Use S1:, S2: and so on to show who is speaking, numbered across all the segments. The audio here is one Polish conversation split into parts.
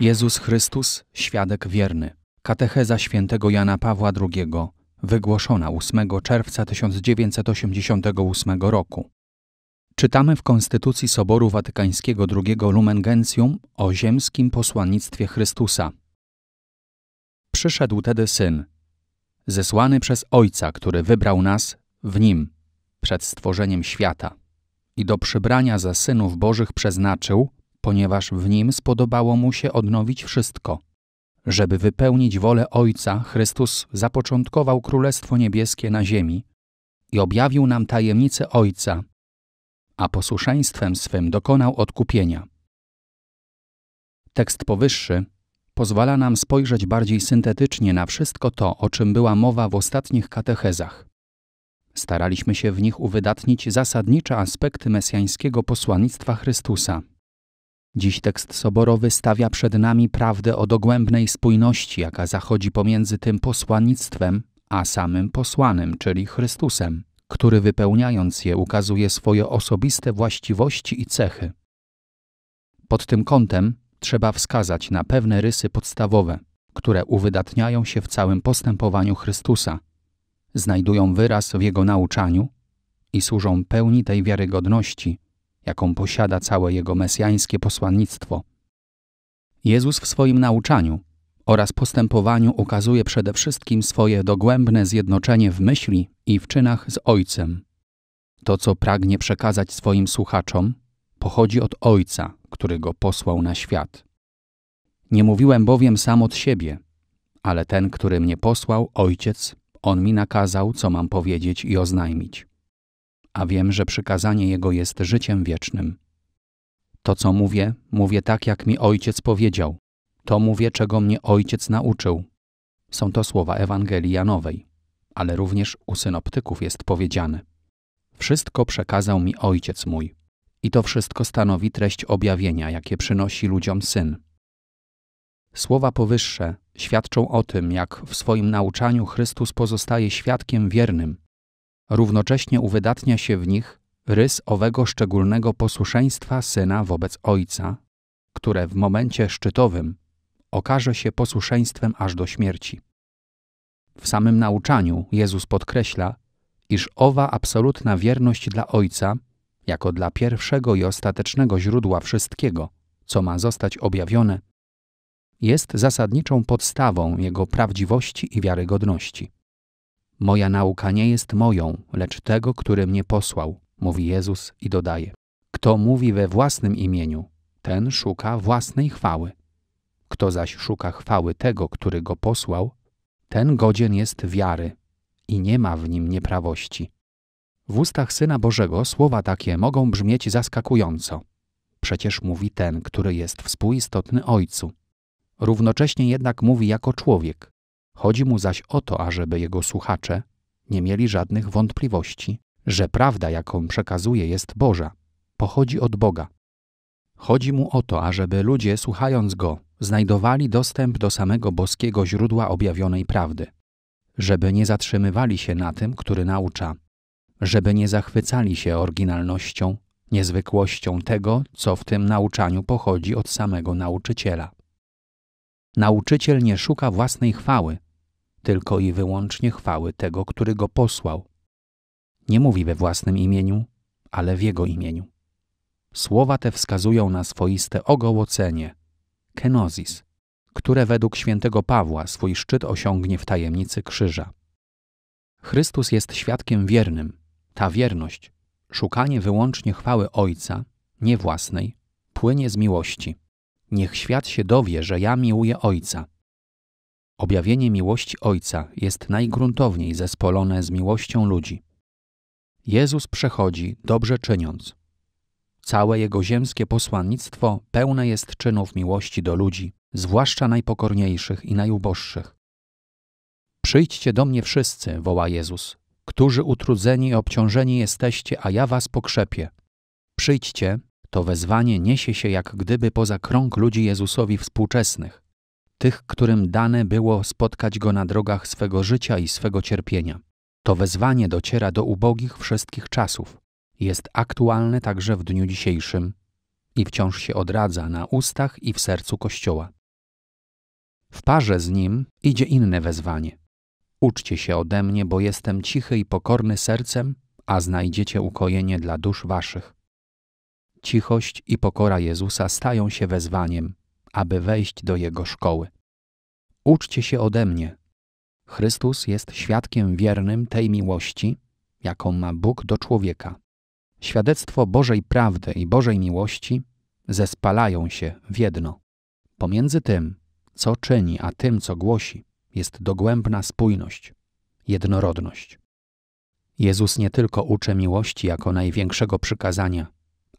S1: Jezus Chrystus, świadek wierny. Katecheza świętego Jana Pawła II, wygłoszona 8 czerwca 1988 roku. Czytamy w Konstytucji Soboru Watykańskiego II Lumen Gentium o ziemskim posłannictwie Chrystusa. Przyszedł tedy Syn, zesłany przez Ojca, który wybrał nas w Nim, przed stworzeniem świata, i do przybrania za synów Bożych przeznaczył – ponieważ w nim spodobało mu się odnowić wszystko. Żeby wypełnić wolę Ojca, Chrystus zapoczątkował Królestwo Niebieskie na ziemi i objawił nam tajemnicę Ojca, a posłuszeństwem swym dokonał odkupienia. Tekst powyższy pozwala nam spojrzeć bardziej syntetycznie na wszystko to, o czym była mowa w ostatnich katechezach. Staraliśmy się w nich uwydatnić zasadnicze aspekty mesjańskiego posłannictwa Chrystusa. Dziś tekst soborowy stawia przed nami prawdę o dogłębnej spójności, jaka zachodzi pomiędzy tym posłannictwem a samym posłanym, czyli Chrystusem, który wypełniając je ukazuje swoje osobiste właściwości i cechy. Pod tym kątem trzeba wskazać na pewne rysy podstawowe, które uwydatniają się w całym postępowaniu Chrystusa, znajdują wyraz w jego nauczaniu i służą pełni tej wiarygodności, jaką posiada całe jego mesjańskie posłannictwo. Jezus w swoim nauczaniu oraz postępowaniu okazuje przede wszystkim swoje dogłębne zjednoczenie w myśli i w czynach z Ojcem. To, co pragnie przekazać swoim słuchaczom, pochodzi od Ojca, który go posłał na świat. Nie mówiłem bowiem sam od siebie, ale ten, który mnie posłał, Ojciec, on mi nakazał, co mam powiedzieć i oznajmić a wiem, że przykazanie Jego jest życiem wiecznym. To, co mówię, mówię tak, jak mi Ojciec powiedział. To mówię, czego mnie Ojciec nauczył. Są to słowa Ewangelii Janowej, ale również u synoptyków jest powiedziane. Wszystko przekazał mi Ojciec mój. I to wszystko stanowi treść objawienia, jakie przynosi ludziom Syn. Słowa powyższe świadczą o tym, jak w swoim nauczaniu Chrystus pozostaje świadkiem wiernym, równocześnie uwydatnia się w nich rys owego szczególnego posłuszeństwa syna wobec ojca, które w momencie szczytowym okaże się posłuszeństwem aż do śmierci. W samym nauczaniu Jezus podkreśla, iż owa absolutna wierność dla Ojca, jako dla pierwszego i ostatecznego źródła wszystkiego, co ma zostać objawione, jest zasadniczą podstawą jego prawdziwości i wiarygodności. Moja nauka nie jest moją, lecz tego, który mnie posłał, mówi Jezus i dodaje. Kto mówi we własnym imieniu, ten szuka własnej chwały. Kto zaś szuka chwały tego, który go posłał, ten godzien jest wiary i nie ma w nim nieprawości. W ustach Syna Bożego słowa takie mogą brzmieć zaskakująco. Przecież mówi ten, który jest współistotny Ojcu. Równocześnie jednak mówi jako człowiek, Chodzi mu zaś o to, ażeby jego słuchacze nie mieli żadnych wątpliwości, że prawda, jaką przekazuje, jest Boża, pochodzi od Boga. Chodzi mu o to, ażeby ludzie, słuchając go, znajdowali dostęp do samego boskiego źródła objawionej prawdy, żeby nie zatrzymywali się na tym, który naucza, żeby nie zachwycali się oryginalnością, niezwykłością tego, co w tym nauczaniu pochodzi od samego nauczyciela. Nauczyciel nie szuka własnej chwały, tylko i wyłącznie chwały tego, który go posłał. Nie mówi we własnym imieniu, ale w jego imieniu. Słowa te wskazują na swoiste ogołocenie, kenozis, które według świętego Pawła swój szczyt osiągnie w tajemnicy krzyża. Chrystus jest świadkiem wiernym. Ta wierność, szukanie wyłącznie chwały Ojca, nie własnej, płynie z miłości. Niech świat się dowie, że ja miłuję Ojca – Objawienie miłości Ojca jest najgruntowniej zespolone z miłością ludzi. Jezus przechodzi dobrze czyniąc. Całe jego ziemskie posłannictwo pełne jest czynów miłości do ludzi, zwłaszcza najpokorniejszych i najuboższych. Przyjdźcie do mnie wszyscy, woła Jezus, którzy utrudzeni i obciążeni jesteście, a ja was pokrzepię. Przyjdźcie, to wezwanie niesie się jak gdyby poza krąg ludzi Jezusowi współczesnych tych, którym dane było spotkać go na drogach swego życia i swego cierpienia. To wezwanie dociera do ubogich wszystkich czasów. Jest aktualne także w dniu dzisiejszym i wciąż się odradza na ustach i w sercu Kościoła. W parze z nim idzie inne wezwanie. Uczcie się ode mnie, bo jestem cichy i pokorny sercem, a znajdziecie ukojenie dla dusz waszych. Cichość i pokora Jezusa stają się wezwaniem, aby wejść do Jego szkoły. Uczcie się ode mnie. Chrystus jest świadkiem wiernym tej miłości, jaką ma Bóg do człowieka. Świadectwo Bożej prawdy i Bożej miłości zespalają się w jedno. Pomiędzy tym, co czyni, a tym, co głosi, jest dogłębna spójność, jednorodność. Jezus nie tylko uczy miłości jako największego przykazania,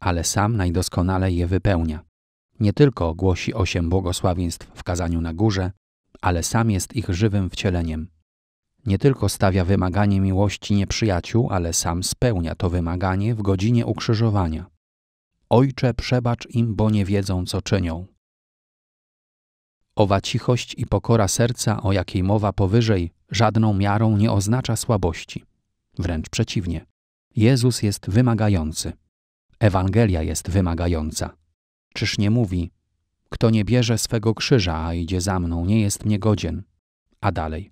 S1: ale sam najdoskonale je wypełnia nie tylko głosi osiem błogosławieństw w kazaniu na górze, ale sam jest ich żywym wcieleniem. Nie tylko stawia wymaganie miłości nieprzyjaciół, ale sam spełnia to wymaganie w godzinie ukrzyżowania. Ojcze, przebacz im, bo nie wiedzą, co czynią. Owa cichość i pokora serca, o jakiej mowa powyżej, żadną miarą nie oznacza słabości. Wręcz przeciwnie. Jezus jest wymagający. Ewangelia jest wymagająca. Czyż nie mówi, kto nie bierze swego krzyża, a idzie za mną, nie jest mnie godzien. A dalej.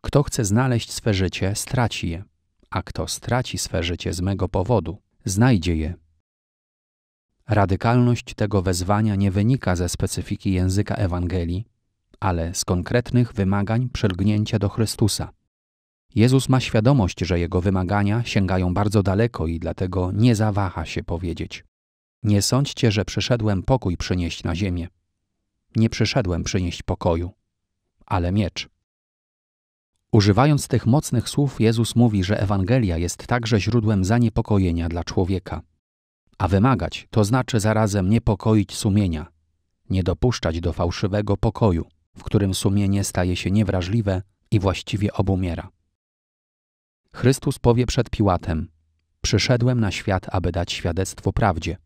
S1: Kto chce znaleźć swe życie, straci je, a kto straci swe życie z mego powodu, znajdzie je. Radykalność tego wezwania nie wynika ze specyfiki języka Ewangelii, ale z konkretnych wymagań przelgnięcia do Chrystusa. Jezus ma świadomość, że jego wymagania sięgają bardzo daleko i dlatego nie zawaha się powiedzieć: nie sądźcie, że przyszedłem pokój przynieść na ziemię. Nie przyszedłem przynieść pokoju, ale miecz. Używając tych mocnych słów, Jezus mówi, że Ewangelia jest także źródłem zaniepokojenia dla człowieka. A wymagać to znaczy zarazem niepokoić sumienia, nie dopuszczać do fałszywego pokoju, w którym sumienie staje się niewrażliwe i właściwie obumiera. Chrystus powie przed Piłatem: Przyszedłem na świat, aby dać świadectwo prawdzie,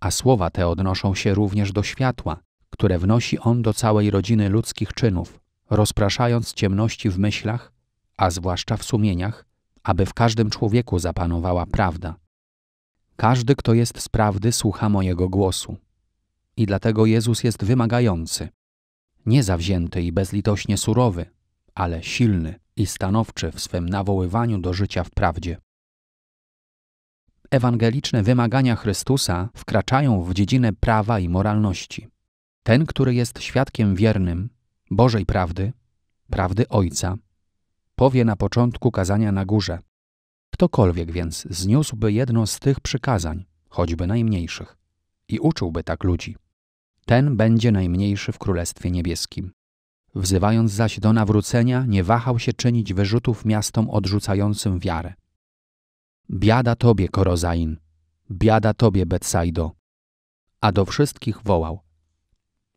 S1: a słowa te odnoszą się również do światła, które wnosi on do całej rodziny ludzkich czynów, rozpraszając ciemności w myślach, a zwłaszcza w sumieniach, aby w każdym człowieku zapanowała prawda. Każdy, kto jest z prawdy, słucha mojego głosu. I dlatego Jezus jest wymagający, niezawzięty i bezlitośnie surowy, ale silny i stanowczy w swym nawoływaniu do życia w prawdzie ewangeliczne wymagania Chrystusa wkraczają w dziedzinę prawa i moralności. Ten, który jest świadkiem wiernym Bożej prawdy, prawdy Ojca, powie na początku kazania na górze. Ktokolwiek więc zniósłby jedno z tych przykazań, choćby najmniejszych, i uczyłby tak ludzi, ten będzie najmniejszy w Królestwie Niebieskim. Wzywając zaś do nawrócenia, nie wahał się czynić wyrzutów miastom odrzucającym wiarę. Biada tobie, Korozain, biada tobie, Betsaido. A do wszystkich wołał: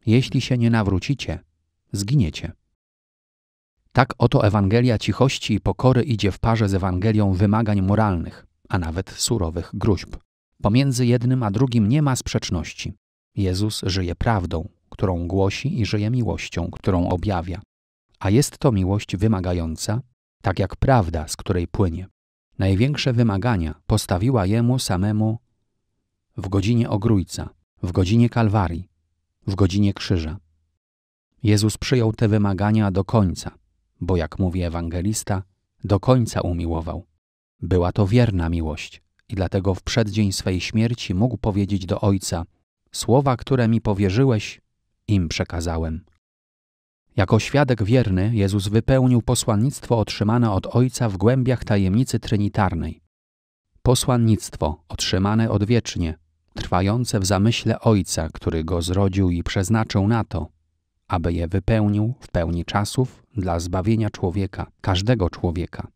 S1: Jeśli się nie nawrócicie, zginiecie. Tak oto Ewangelia cichości i pokory idzie w parze z Ewangelią wymagań moralnych, a nawet surowych gruźb. Pomiędzy jednym a drugim nie ma sprzeczności. Jezus żyje prawdą, którą głosi i żyje miłością, którą objawia. A jest to miłość wymagająca, tak jak prawda, z której płynie. Największe wymagania postawiła jemu samemu w godzinie ogrójca, w godzinie kalwarii, w godzinie krzyża. Jezus przyjął te wymagania do końca, bo jak mówi ewangelista, do końca umiłował. Była to wierna miłość i dlatego w przeddzień swej śmierci mógł powiedzieć do Ojca: Słowa, które mi powierzyłeś, im przekazałem. Jako świadek wierny Jezus wypełnił posłannictwo otrzymane od Ojca w głębiach tajemnicy trinitarnej. Posłannictwo otrzymane odwiecznie, trwające w zamyśle Ojca, który go zrodził i przeznaczył na to, aby je wypełnił w pełni czasów dla zbawienia człowieka, każdego człowieka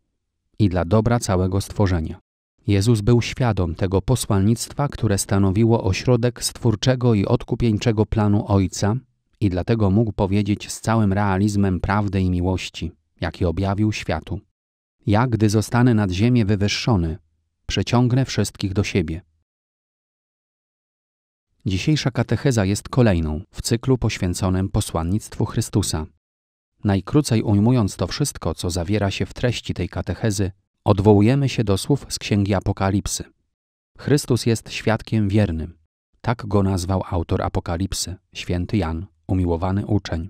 S1: i dla dobra całego stworzenia. Jezus był świadom tego posłannictwa, które stanowiło ośrodek stwórczego i odkupieńczego planu Ojca i dlatego mógł powiedzieć z całym realizmem prawdy i miłości, jaki objawił światu. Ja, gdy zostanę nad ziemię wywyższony, przyciągnę wszystkich do siebie. Dzisiejsza katecheza jest kolejną w cyklu poświęconym posłannictwu Chrystusa. Najkrócej ujmując to wszystko, co zawiera się w treści tej katechezy, odwołujemy się do słów z Księgi Apokalipsy. Chrystus jest świadkiem wiernym. Tak go nazwał autor Apokalipsy, święty Jan umiłowany uczeń.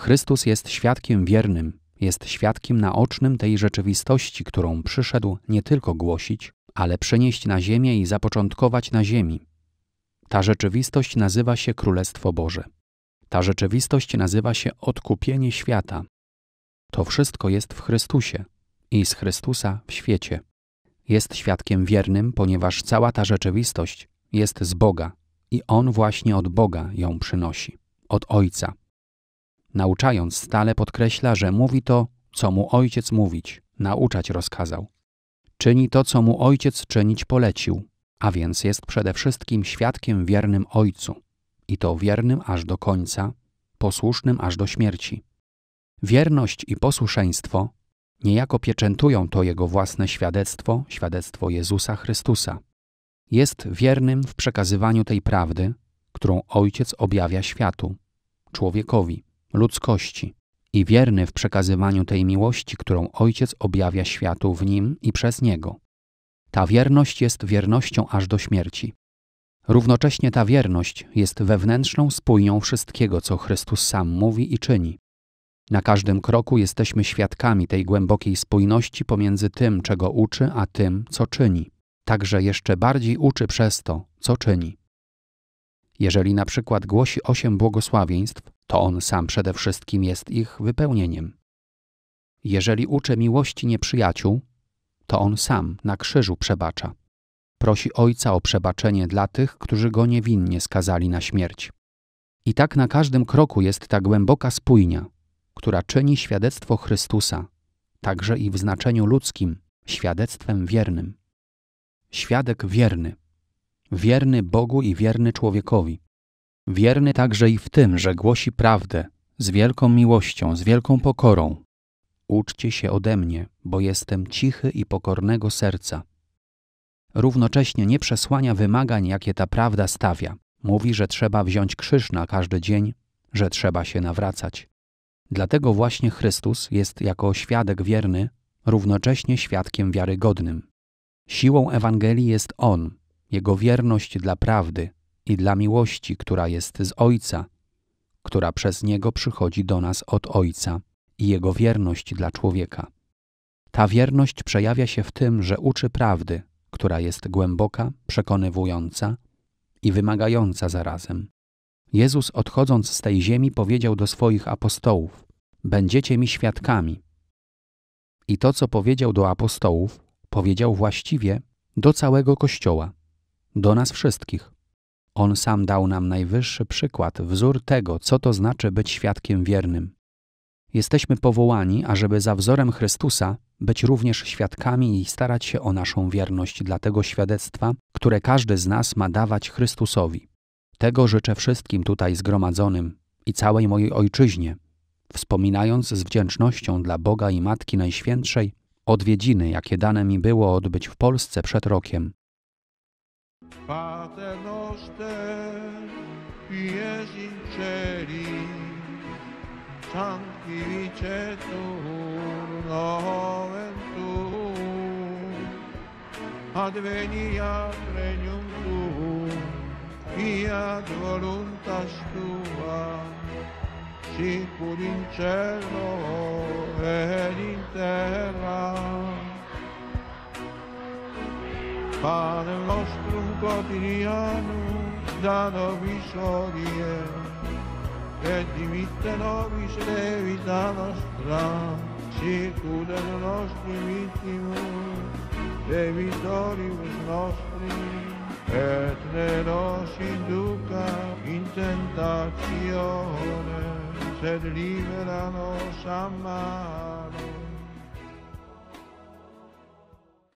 S1: Chrystus jest świadkiem wiernym, jest świadkiem naocznym tej rzeczywistości, którą przyszedł nie tylko głosić, ale przenieść na ziemię i zapoczątkować na ziemi. Ta rzeczywistość nazywa się Królestwo Boże. Ta rzeczywistość nazywa się odkupienie świata. To wszystko jest w Chrystusie i z Chrystusa w świecie. Jest świadkiem wiernym, ponieważ cała ta rzeczywistość jest z Boga i On właśnie od Boga ją przynosi od Ojca. Nauczając stale podkreśla, że mówi to, co mu Ojciec mówić, nauczać rozkazał. Czyni to, co mu Ojciec czynić polecił, a więc jest przede wszystkim świadkiem wiernym Ojcu, i to wiernym aż do końca, posłusznym aż do śmierci. Wierność i posłuszeństwo niejako pieczętują to jego własne świadectwo, świadectwo Jezusa Chrystusa. Jest wiernym w przekazywaniu tej prawdy, którą Ojciec objawia światu, człowiekowi, ludzkości. I wierny w przekazywaniu tej miłości, którą Ojciec objawia światu w nim i przez niego. Ta wierność jest wiernością aż do śmierci. Równocześnie ta wierność jest wewnętrzną spójnią wszystkiego, co Chrystus sam mówi i czyni. Na każdym kroku jesteśmy świadkami tej głębokiej spójności pomiędzy tym, czego uczy, a tym, co czyni. Także jeszcze bardziej uczy przez to, co czyni. Jeżeli na przykład głosi osiem błogosławieństw, to on sam przede wszystkim jest ich wypełnieniem. Jeżeli uczy miłości nieprzyjaciół, to on sam na krzyżu przebacza. Prosi Ojca o przebaczenie dla tych, którzy go niewinnie skazali na śmierć. I tak na każdym kroku jest ta głęboka spójnia, która czyni świadectwo Chrystusa, także i w znaczeniu ludzkim, świadectwem wiernym. Świadek wierny wierny Bogu i wierny człowiekowi. Wierny także i w tym, że głosi prawdę, z wielką miłością, z wielką pokorą. Uczcie się ode mnie, bo jestem cichy i pokornego serca. Równocześnie nie przesłania wymagań, jakie ta prawda stawia. Mówi, że trzeba wziąć krzyż na każdy dzień, że trzeba się nawracać. Dlatego właśnie Chrystus jest jako świadek wierny, równocześnie świadkiem wiarygodnym. Siłą Ewangelii jest On, jego wierność dla prawdy i dla miłości, która jest z Ojca, która przez Niego przychodzi do nas od Ojca, i Jego wierność dla człowieka. Ta wierność przejawia się w tym, że uczy prawdy, która jest głęboka, przekonywująca i wymagająca zarazem. Jezus odchodząc z tej ziemi powiedział do swoich apostołów: Będziecie mi świadkami. I to, co powiedział do apostołów, powiedział właściwie do całego Kościoła do nas wszystkich. On sam dał nam najwyższy przykład, wzór tego, co to znaczy być świadkiem wiernym. Jesteśmy powołani, ażeby za wzorem Chrystusa być również świadkami i starać się o naszą wierność dla tego świadectwa, które każdy z nas ma dawać Chrystusowi. Tego życzę wszystkim tutaj zgromadzonym i całej mojej ojczyźnie, wspominając z wdzięcznością dla Boga i Matki Najświętszej odwiedziny, jakie dane mi było odbyć w Polsce przed rokiem. Pater noster, qui es in celi, sanctificetur nomen tuum, adveniat regnum tuum, fiat voluntas tua, sicur in cielo ed in terra, pane nostro quotidiano, da nobis odie, e dimitte nobis debita nostra, sicude nostri vittimus, debitoribus nostri, et ne nos induca in tentazione, sed libera nos a